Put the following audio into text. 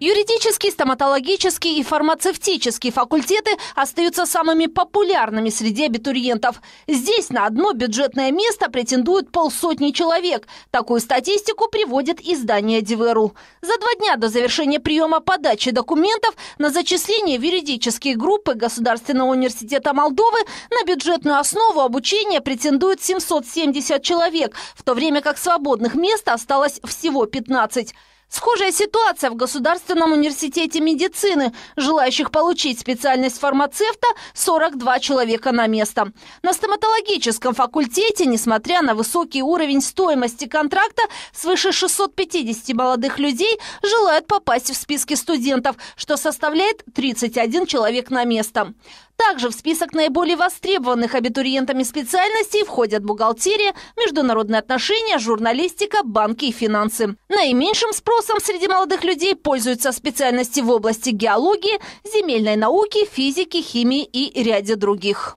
Юридический, стоматологический и фармацевтический факультеты остаются самыми популярными среди абитуриентов. Здесь на одно бюджетное место претендуют полсотни человек. Такую статистику приводит издание Диверу. За два дня до завершения приема подачи документов на зачисление в юридические группы Государственного университета Молдовы на бюджетную основу обучения претендует 770 человек, в то время как свободных мест осталось всего 15. Схожая ситуация в Государственном университете медицины. Желающих получить специальность фармацевта 42 человека на место. На стоматологическом факультете, несмотря на высокий уровень стоимости контракта, свыше 650 молодых людей желают попасть в списки студентов, что составляет 31 человек на место. Также в список наиболее востребованных абитуриентами специальностей входят бухгалтерия, международные отношения, журналистика, банки и финансы. Наименьшим спросом Спросом среди молодых людей пользуются специальности в области геологии, земельной науки, физики, химии и ряде других.